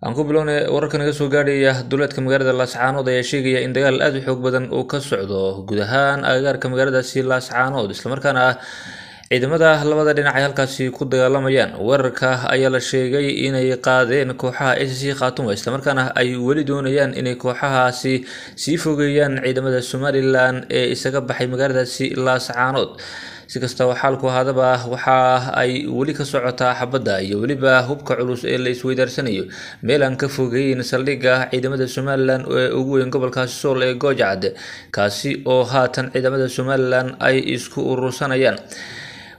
aan ku bilowna wararka naga soo gaadhaya duleedka magaalada laascaanood ayaa sheegaya in dagaal aada u xoog badan uu ka socdo guud ahaan agagaarka magaaladaasi laascaanood islamarkaana ciidamada labada dhinac ay halkaasi ku dagaalamayaan weerarka ayaa la sheegay inay qaadeen kooxaha a c c khaatuma islamarkaana ay weli doonayaan inay kooxahaasi sii fogeeyaan ciidamada somalilan ee isaga baxay magaaladaasi laascaanood si kastaba xaalku hadaba waxa ay weli ka socotaa xabadda iyo weliba hubka culus ee la isweydaarsanayo meel aan ka fogeyn saldhigga ciidamada somalilan ee ugu weyn gobolkaasi sool ee goojacad kaasi oo haatan ciidamada somalilan ay isku urursanayaan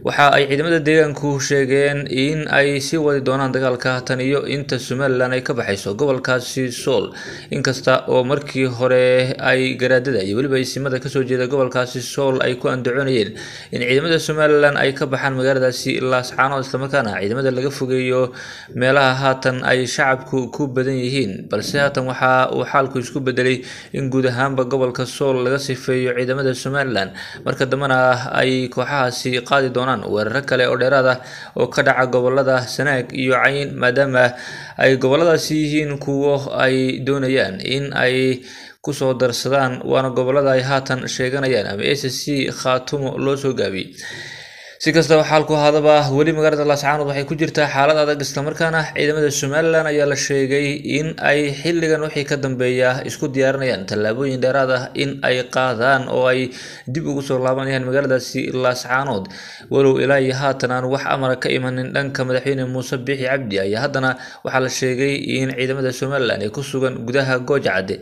waxa ay ciidamada deegaanku sheegeen in ay sii wadi doonaan dagaalka tan iyo inta somalilan ay ka baxayso gobolkaasi sool inkasta oo markii hore ay garaadada iyo weliba simada kasoo jeeda gobolkaasi sool ay ku andacoonayeen in ciidamada somalilan ay ka baxaan magaaladaasi laascaanood islamarkaana ciidamada laga fogeeyo meelaha haatan ay shacabku ku badan yihiin balse haatan waxa uu xaalku isku bedelay in guud ahaanba gobolka sool laga sifeeyo ciidamada somalilan marka dambena ay kooxahaasi qaadi doonaan raacaan weeraro kale oo dheeraad ah oo ka dhaca gobolada sanaag iyo cayn maadaama ay gobolladaasi yihiin kuwo ay doonayaan in ay kusoo darsadaan waana gobolada ay haatan sheeganayaan ama s c c khaatumo loo soo gaabiyey si kastaba xaalku hadaba weli magaalada laascaanood waxay ku jirtaa xaalad adag islamarkaana ciidamada somalilan ayaa la sheegay in ay xilligan wixii ka dambeeya isku diyaarinayaan tallaabooyin dheeraad ah in ay qaadaan oo ay dib ugu soo laabanayaan magaaladaasi laascaanood walow ilaa iyo haatan aan wax amara ka imanin dhanka madaxweyne muuse biixi cabdi ayaa haddana waxaa la sheegay in ciidamada somalilan ee ku sugan gudaha goojacadde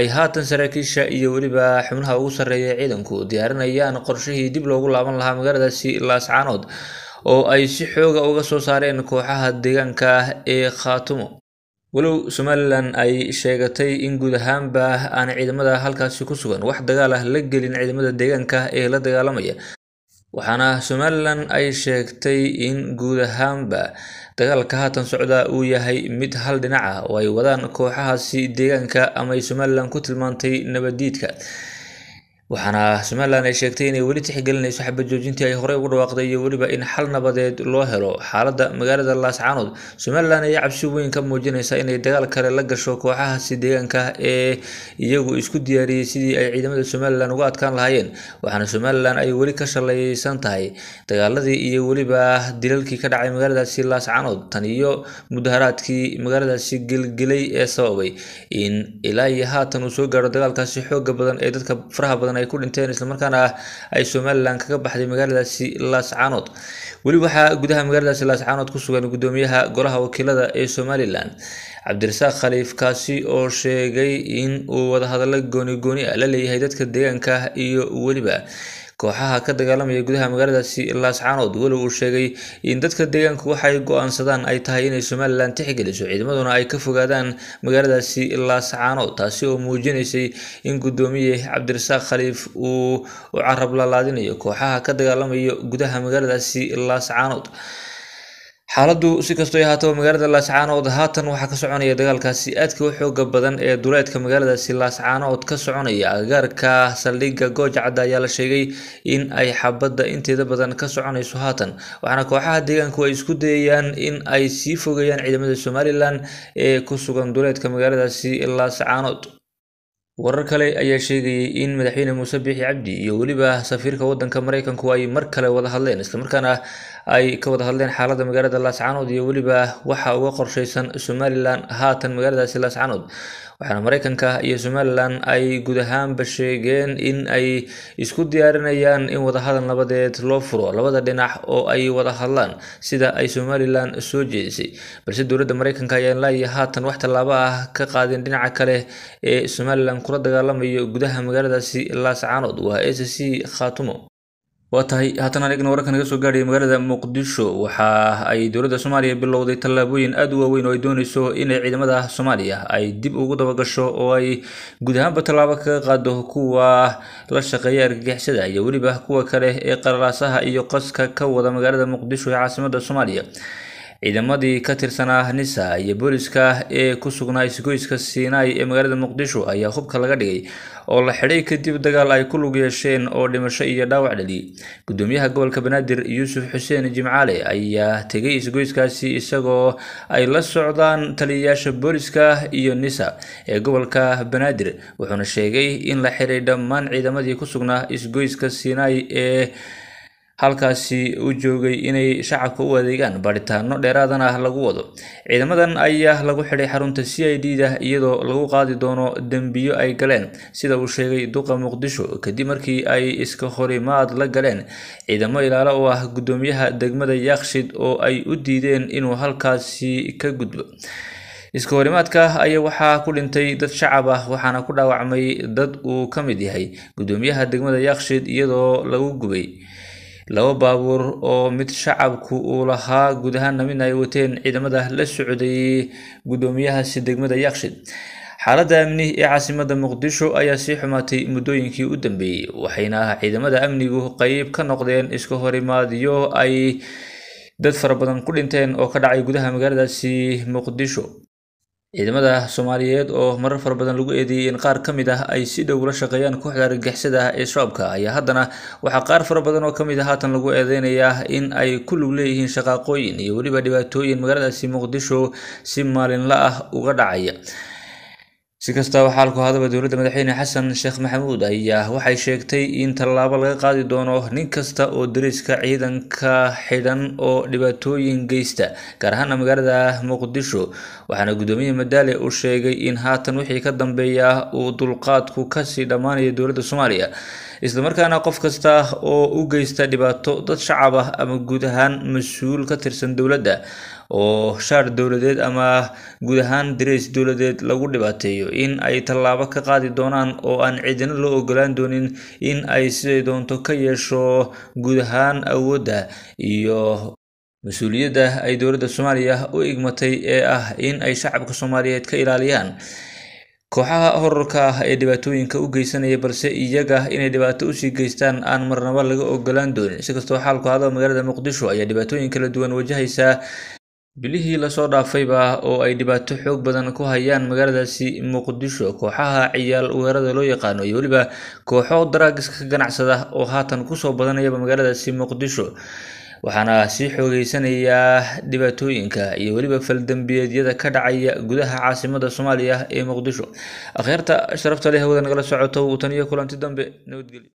ay haatan saraakiisha iyo weliba xubnaha ugu sarreeya ciidanku diyaarinayaan qorshihii dib loogu laaban lahaa magaaladaasi cascaanood oo ay si xooga uga soo saareen kooxaha deegaanka ah ee khaatumo walow somalilan ay sheegatay in guud ahaanba aan ciidamada halkaasi ku sugan wax dagaal ah la gelin ciidamada deegaanka ee la dagaalamaya waxaana somalilan ay sheegtay in guud ahaanba dagaalka haatan socda uu yahay mid hal dhinac ah oo ay wadaan kooxahaasi deegaanka ama somalilan ku tilmaantay nabadiidka waxaana somalilan ay sheegtay inay weli tixgelinayso xabajoojintii ay horey ugu dhawaaqday iyo weliba in xal nabadeed loo helo xaaladda magaalada laascaanood somalilan ayaa cabsi weyn ka muujinaysa inay dagaal kale la gasho kooxahaasi deegaanka ee iyagu isku diyaariyey sidii ay ciidamada somalilan uga adkaan lahaayeen waxaana somalilan ay weli ka shalaysan tahay dagaaladii iyo weliba dilalkii ka dhacay magaaladaasi laascaanood tan iyo mudaharaadkii magaaladaasi gelgelay ee sababay in ilaa iyo haatan uu soo gaaro dagaalkaasi xooga badan ee dadka faraha badan ay ku dhinteen islamarkaana ay somalilan kaga baxday magaaladaasi laascaanood weli waxaa gudaha magaaladaasi laascaanood ku sugan gudoomiyaha golaha wakiilada ee somalilan cabdirasaaq khaliif kaasi oo sheegay in uu wadahadallo gooni gooni ah la leeyahay dadka deegaanka iyo weliba kooxaha ka dagaalamaya gudaha magaalada laascaanood weli uu sheegay in dadka deegaanku waxay go-aansadaan ay tahay inay somalilan tixgeliso ciidamaduna ay ka fogaadaan magaaladaasi laascaanood taasi oo muujinaysay in guddoomiye cabdirasaaq khaliif uu u carab lalaadinayo kooxaha ka dagaalamaya gudaha magaaladaasi laascaanood xaaladdu si kastoo ahaataba magaalada laascaanood haatan waxaa ka soconaya dagaalkaasi aadka u xooga badan ee duleedka magaaladaasi laascaanood ka soconaya agagaarka saldhiga goojcadda ayaa la sheegay in ay xabadda inteeda badan ka soconayso haatan waxaana kooxaha deegaanku ay isku dayayaan in ay sii fogeeyaan ciidamada somalilan ee ku sugan duleedka magaaladaasi laascaanood warar kale ayaa sheegayay in madaxweyne muuse biixi cabdi iyo weliba safiirka wadanka mareykanku ay mar kale wada hadleen islamarkaana ay ka wada hadleen xaalada magaalada laascaanood iyo weliba waxa uga qorshaysan somalilan haatan magaaladaasi laascaanood waxaana maraykanka iyo somalilan ay guud ahaanba sheegeen in ay isku diyaarinayaan in wadahadal nabadeed loo furo labada dhinac oo ay wada hadlaan sida ay somalilan soo jeedisay balse dowladda maraykanka ayaan laaya haatan wax tallaabo ah ka qaadeen dhinaca kale ee somalilan kula dagaalamayo gudaha magaaladaasi laascaanood waa c c khaatumo waa tahay haatan anigana wararkan naga soo gaadhaya magaalada muqdisho waxa ay dowladda soomaaliya bilowday tallaabooyin aada u waaweyn oo ay dooneyso inay ciidamada soomaaliya ay dib ugu dabagasho oo ay guud ahaanba tallaabo kaga qaado kuwa la shaqeeya argagixisada iyo weliba kuwa kale ee qararaasaha iyo qaska ka wada magaalada muqdisho ee caasimada soomaaliya ciidamadii ka tirsanaa nisa iyo booliska ee ku sugnaa isgoyska siinaay ee magaalada muqdisho ayaa hubka laga dhigay oo la xidhay kadib dagaal ay ku lug yeesheen oo dhimasho iyo dhaawac dhaliyay gudoomiyaha gobolka banaadir yuusuf xuseen jimcaale ayaa tegay isgoyskaasi isagoo ay la socdaan taliyayaasha booliska iyo nisa ee gobolka banaadir wuxuuna sheegay in la xidhay dhammaan ciidamadii ku sugnaa isgoyska siinaay ee halkaasi u joogay inay shacabka u adeegaan baadhitaano dheeraadan ah lagu wado ciidamadan ayaa lagu xidhay xarunta c i d da iyadoo lagu qaadi doono dembiyo ay galeen sida uu sheegay duqa muqdisho kadib markii ay iska horimaad la galeen ciidamo ilaalo oo ah guddoomiyaha degmada yaakshid oo ay u diideen inuu halkaasi ka gudbo iska horimaadka ayaa waxaa ku dhintay dad shacab ah waxaana ku dhaawacmay dad uu ka mid yahay guddoomiyaha degmada yaakshid iyadoo lagu gubay laba baabuur oo mid shacabku uu lahaa guud ahaanna midna ay wateen ciidamada la socday guddoomiyahaasi degmada ah yaqshid xaaladda amni ee caasimadda muqdisho ayaa sii xumaatay muddooyinkii u dambeeyey waxayna ciidamada amnigu qeyb ka noqdeen iska horimaadyo ay dad fara badan ku dhinteen oo ka dhacay gudaha magaaladaasi muqdisho ciidamada soomaaliyeed oo marar fara badan lagu eedeeyey in qaar ka mid ah ay si dhow ula shaqeeyaan kooxda argagixisada ee shabaabka ayaa haddana waxaa qaar fara badan oo ka mid ah haatan lagu eedeynayaa in ay ku lug leeyihiin shaqaaqooyin iyo weliba dhibaatooyin magaaladaasi muqdisho si maalinla ah uga dhacaya si kastaba xaalku hadaba dowladda madaxweyne xasan sheekh maxamuud ayaa waxay sheegtay in tallaabo laga qaadi doono nin kasta oo dariiska ciidanka xidhan oo dhibaatooyin geysta gaar ahaana magaalada muqdisho waxaana guddoomiye madaale uu sheegay in haatan wixii ka dambeeya uu dulqaadku kasii dhammaanaya dowladda soomaaliya islamarkaana qof kasta oo u geysta dhibaato dad shacab ah ama guud ahaan mas-uul ka tirsan dowladda oo shaar dowladeed ama guud ahaan darays dowladeed lagu dhibaateeyo in ay tallaabo ka qaadi doonaan oo aan ciidina loo ogolaan doonin in ay siday doonto ka yeesho guud ahaan awoodda iyo mas-uuliyadda ay dowladda soomaaliya u igmatay ee ah in ay shacabka soomaaliyeed ka ilaaliyaan kooxaha horarka ah ee dhibaatooyinka u geysanaya balse iyaga ah inay dhibaato usii geystaan aan marnaba laga ogolaan doonin sikastoo xaalku hadaba magaalada muqdisho ayaa dhibaatooyin kala duwan wajahaysaa bilihii lasoo dhaafayba oo ay dhibaato xoog badan ku hayaan magaaladaasi muqdisho kooxaha ciyaal weerada loo yaqaano iyo weliba kooxo daraagiska ka ganacsada oo haatan kusoo badanayaba magaaladaasi muqdisho waxaana sii xoogeysanayaa dhibaatooyinka iyo weliba faldembiyeedyada ka dhacaya gudaha caasimada soomaaliya ee muqdisho akhyaarta sharafta leh hawada nagala socoto wuu taniyo kulanti dambe nabadgelyo